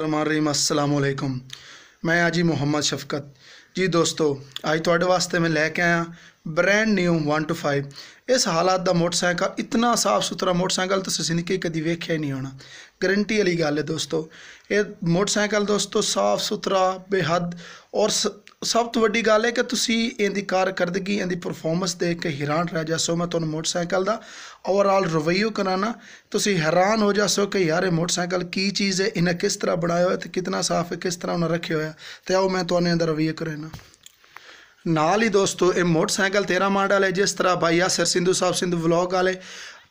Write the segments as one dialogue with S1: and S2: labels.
S1: ਰਹੀਮ ਅਸਲਾਮ ਅਲੈਕਮ ਮੈਂ ਆਜੀ ਮੁਹੰਮਦ ਸ਼ਫਕਤ ਜੀ ਦੋਸਤੋ ਅੱਜ ਤੁਹਾਡੇ ਵਾਸਤੇ ਮੈਂ ਲੈ ਕੇ ਆਇਆ ਬ੍ਰੈਂਡ ਨਿਊ 125 ਇਸ ਹਾਲਾਤ ਦਾ ਮੋਟਰਸਾਈਕਲ ਇਤਨਾ ਸਾਫ ਸੁਥਰਾ ਮੋਟਰਸਾਈਕਲ ਤੁਸੀਂ ਜ਼ਿੰਦਗੀ ਕਦੀ ਵੇਖਿਆ ਨਹੀਂ ਹੋਣਾ ਗਰੰਟੀ ਵਾਲੀ ਗੱਲ ਹੈ ਦੋਸਤੋ ਇਹ ਮੋਟਰਸਾਈਕਲ ਦੋਸਤੋ ਸਾਫ ਸੁਥਰਾ ਬੇਹੱਦ ਔਰ ਸਭ ਤੋਂ ਵੱਡੀ ਗੱਲ ਹੈ ਕਿ ਤੁਸੀਂ ਇਹਦੀ ਕਾਰਕਰਦਗੀ ਇਹਦੀ ਪਰਫਾਰਮੈਂਸ ਦੇਖ ਕੇ ਹੈਰਾਨ ਰਹਿ ਜਾਸੋ ਮੈਂ ਤੁਹਾਨੂੰ ਮੋਟਰਸਾਈਕਲ ਦਾ ਓਵਰਆਲ ਰਵਈਆ ਕਰਾਣਾ ਤੁਸੀਂ ਹੈਰਾਨ ਹੋ ਜਾਸੋ ਕਿ ਯਾਰ ਇਹ ਮੋਟਰਸਾਈਕਲ ਕੀ ਚੀਜ਼ ਹੈ ਇਹਨਾਂ ਕਿਸ ਤਰ੍ਹਾਂ ਬਣਾਇਆ ਹੋਇਆ ਤੇ ਕਿੰਨਾ ਸਾਫ਼ ਹੈ ਕਿਸ ਤਰ੍ਹਾਂ ਉਹਨਾਂ ਰੱਖਿਆ ਹੋਇਆ ਤੇ ਆਓ ਮੈਂ ਤੁਹਾਨੂੰ ਅੰਦਰ ਰਿਵਿਊ ਕਰਾਣਾ ਨਾਲ ਹੀ ਦੋਸਤੋ ਇਹ ਮੋਟਰਸਾਈਕਲ 13 ਮਾਡਲ ਹੈ ਜਿਸ ਤਰ੍ਹਾਂ ਭਾਈ ਸਰ ਸਿੰਧੂ ਸਾਹਿਬ ਸਿੰਧੂ ਵਲੌਗ ਵਾਲੇ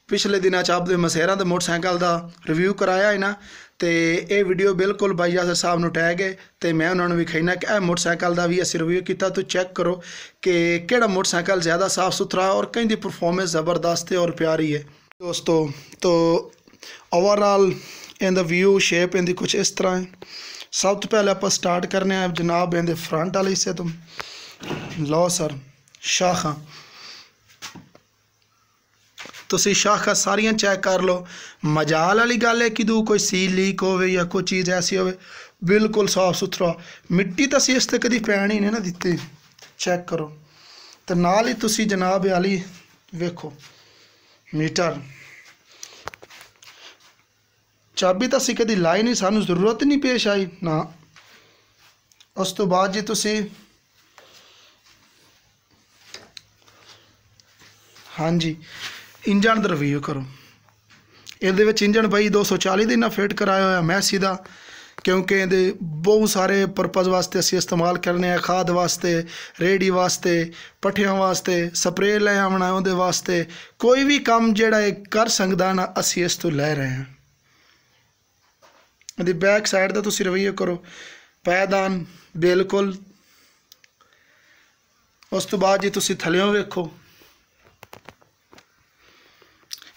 S1: ਪਿਛਲੇ ਦਿਨਾਂ ਚ ਆਪਦੇ ਮਸੇਰਾਂ ਦੇ ਮੋਟਰਸਾਈਕਲ ਦਾ ਰਿਵਿਊ ਕਰਾਇਆ ਹੈ ਨਾ ਤੇ ਇਹ ਵੀਡੀਓ ਬਿਲਕੁਲ ਬਾਈ ਆਸਰ ਸਾਹਿਬ ਨੂੰ ਟੈਗ ਹੈ ਤੇ ਮੈਂ ਉਹਨਾਂ ਨੂੰ ਵੀ ਕਹਿਣਾ ਕਿ ਇਹ ਮੋਟਰਸਾਈਕਲ ਦਾ ਵੀ ਅਸੀਂ ਰਿਵਿਊ ਕੀਤਾ ਤੋ ਚੈੱਕ ਕਰੋ ਕਿ ਕਿਹੜਾ ਮੋਟਰਸਾਈਕਲ ਜ਼ਿਆਦਾ ਸਾਫ ਸੁਥਰਾ ਔਰ ਕਹਿੰਦੀ ਪਰਫਾਰਮੈਂਸ ਜ਼ਬਰਦਸਤ ਹੈ ਔਰ ਪਿਆਰੀ ਹੈ ਦੋਸਤੋ ਤੋ ਓਵਰਆਲ ਇਨ ਦਾ ਵਿਊ ਸ਼ੇਪ ਇਨ ਦੀ ਕੁਝ ਇਸ ਤਰ੍ਹਾਂ ਹੈ ਸਭ ਤੋਂ ਪਹਿਲੇ ਆਪਾਂ ਸਟਾਰਟ ਕਰਨੇ ਆ ਜਨਾਬ ਇਹਦੇ ਫਰੰਟ ਵਾਲੇ ਹਿੱਸੇ ਤੋਂ ਲਓ ਸਰ ਸ਼ਾਖਾਂ ਤੁਸੀਂ ਸ਼ਾਖਾ ਸਾਰੀਆਂ ਚੈੱਕ ਕਰ ਲਓ ਮਜਾਲ ਵਾਲੀ ਗੱਲ ਹੈ ਕਿ ਦੂ ਕੋਈ ਸੀਲ ਲੀਕ ਹੋਵੇ ਜਾਂ ਕੋਈ ਚੀਜ਼ ਐਸੀ ਹੋਵੇ ਬਿਲਕੁਲ ਸਾਫ਼ ਸੁਥਰਾ ਮਿੱਟੀ ਤਾਂ ਸੀ ਇਸ ਤੇ ਕਦੀ ਪੈਣ ਹੀ ਨਹੀਂ ਨਾ ਦਿੱਤੇ ਚੈੱਕ ਕਰੋ ਤੇ ਨਾਲ ਹੀ ਤੁਸੀਂ ਜਨਾਬ ਵਾਲੀ ਵੇਖੋ ਮੀਟਰ ਚਾਬੀ ਤਾਂ ਅਸੀਂ ਕਦੀ ਲਾਈ ਨਹੀਂ ਸਾਨੂੰ ਜ਼ਰੂਰਤ ਨਹੀਂ ਪੇਸ਼ ਆਈ ਨਾ ਉਸ ਤੋਂ ਬਾਅਦ ਜੀ ਤੁਸੀਂ ਹਾਂਜੀ ਇੰਜਨ ਦਾ ਰਿਵਿਊ ਕਰੋ ਇਹਦੇ ਵਿੱਚ ਇੰਜਨ ਬਾਈ 240 ਦੇ ਨਾਲ ਫਿਟ ਕਰਾਇਆ ਹੋਇਆ ਮੈਸੀ ਦਾ ਕਿਉਂਕਿ ਇਹਦੇ ਬਹੁਤ ਸਾਰੇ ਪਰਪਸ ਵਾਸਤੇ ਅਸੀਂ ਇਸਤੇਮਾਲ ਕਰਨੇ ਆ ਖਾਦ ਵਾਸਤੇ ਰੇੜੀ ਵਾਸਤੇ ਪੱਠਿਆਂ ਵਾਸਤੇ ਸਪਰੇਅ ਲੈ ਆਉਣਾ ਉਹਦੇ ਵਾਸਤੇ ਕੋਈ ਵੀ ਕੰਮ ਜਿਹੜਾ ਇਹ ਕਰ ਸਕਦਾ ਨਾ ਅਸੀਂ ਇਸ ਤੋਂ ਲੈ ਰਹੇ ਹਾਂ ਇਹਦੀ ਬੈਕ ਸਾਈਡ ਦਾ ਤੁਸੀਂ ਰਵਈਆ ਕਰੋ ਪੈਦਾਨ ਬਿਲਕੁਲ ਉਸ ਤੋਂ ਬਾਅਦ ਜੇ ਤੁਸੀਂ ਥੱਲਿਓਂ ਵੇਖੋ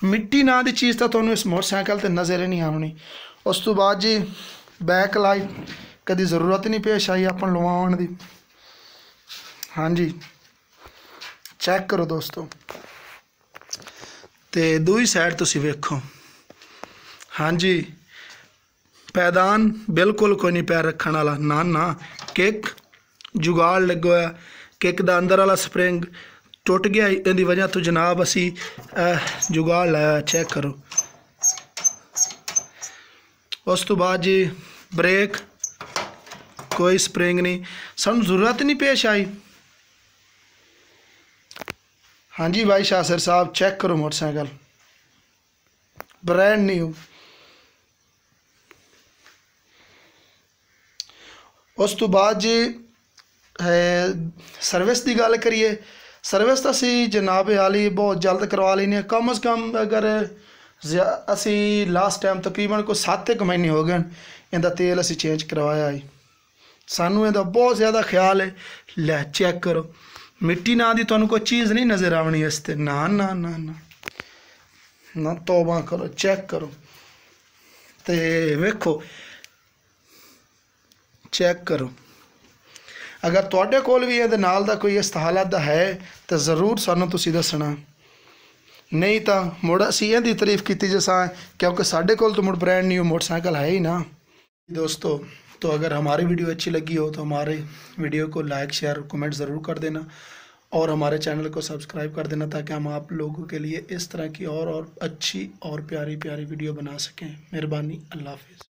S1: ਮਿੱਟੀ ਨਾਂ ਦੀ ਚੀਜ਼ ਤਾਂ ਤੁਹਾਨੂੰ ਇਸ ਮੋਟਰਸਾਈਕਲ ਤੇ ਨਜ਼ਰ ਨਹੀਂ ਆਉਣੀ ਉਸ ਤੋਂ ਬਾਅਦ ਜੀ ਬੈਕ ਲਾਈਟ ਕਦੀ ਜ਼ਰੂਰਤ ਨਹੀਂ ਪੇਸ਼ ਆਈ ਆਪਾਂ ਲਵਾਉਣ ਦੀ ਹਾਂਜੀ ਚੈੱਕ ਕਰੋ ਦੋਸਤੋ ਤੇ ਦੂਈ ਸਾਈਡ ਤੁਸੀਂ ਵੇਖੋ ਹਾਂਜੀ ਪੈਦਾਨ ਬਿਲਕੁਲ ਕੋਈ ਨਹੀਂ ਪੈਰ ਰੱਖਣ ਵਾਲਾ ਨਾ ਨਾ ਕਿੱਕ ਜੁਗਾੜ ਲੱਗਿਆ ਕਿੱਕ ਦਾ ਅੰਦਰ ਵਾਲਾ ਸਪਰਿੰਗ ਟੁੱਟ ਗਿਆ ਇਹਦੀ ਵਜ੍ਹਾ ਤੋਂ ਜਨਾਬ ਅਸੀਂ ਜੁਗਾੜ ਲਾਇਆ ਚੈੱਕ ਕਰੋ ਉਸ ਤੋਂ ਬਾਅਦ ਜੀ ਬ੍ਰੇਕ ਕੋਈ ਸਪ੍ਰਿੰਗ ਨਹੀਂ ਸਾਨੂੰ ਜ਼ਰੂਰਤ ਨਹੀਂ ਪੇਸ਼ ਆਈ ਹਾਂਜੀ ਭਾਈ ਸ਼ਾਸਰ ਸਾਹਿਬ ਚੈੱਕ ਕਰੋ ਮੋਟਰਸਾਈਕਲ ਬ੍ਰੈਂਡ ਨਿਊ ਉਸ ਤੋਂ ਬਾਅਦ ਜੀ ਸਰਵਿਸ ਦੀ ਗੱਲ ਕਰੀਏ ਸਰਵਿਸ ਤਾਂ ਅਸੀਂ ਜਨਾਬ ਹਾਲੀ ਬਹੁਤ ਜਲਦ ਕਰਵਾ ਲੈਣੀ ਹੈ ਕਮ ਕਮ ਅਗਰ ਅਸੀਂ ਲਾਸਟ ਟਾਈਮ ਤਕਰੀਬਨ ਕੋ 7 ਮਹੀਨੇ ਹੋ ਗਏ ਇਹਦਾ ਤੇਲ ਅਸੀਂ ਚੇਂਜ ਕਰਵਾਇਆ ਹੈ ਸਾਨੂੰ ਇਹਦਾ ਬਹੁਤ ਜ਼ਿਆਦਾ ਖਿਆਲ ਹੈ ਲੈ ਚੈੱਕ ਕਰੋ ਮਿੱਟੀ ਨਾਂ ਦੀ ਤੁਹਾਨੂੰ ਕੋਈ ਚੀਜ਼ ਨਹੀਂ ਨਜ਼ਰ ਆਉਣੀ ਇਸ ਤੇ ਨਾ ਨਾ ਨਾ ਨਾ ਨਾ ਤੋਬਾ ਕਰੋ ਚੈੱਕ ਕਰੋ ਤੇ ਵੇਖੋ ਚੈੱਕ ਕਰੋ अगर थोड़े ਕੋਲ ਵੀ कोई इस हालत है तो जरूर ਹੈ दसना नहीं तो मुड़ ਦੱਸਣਾ ਨਹੀਂ ਤਾਂ ਮੁੜ ਅਸੀਂ क्योंकि साढ़े को मुड़ ਮੁੜ ਬ੍ਰਾਂਡ मोटरसाइकिल है ही ना दोस्तों तो अगर हमारी वीडियो अच्छी लगी हो तो हमारे वीडियो को लाइक शेयर कमेंट ज़रूर कर देना और हमारे चैनल को सब्सक्राइब कर देना ताकि हम आप लोगों के लिए इस तरह की और और अच्छी और प्यारी प्यारी वीडियो बना सकें मेहरबानी अल्लाह हाफिज़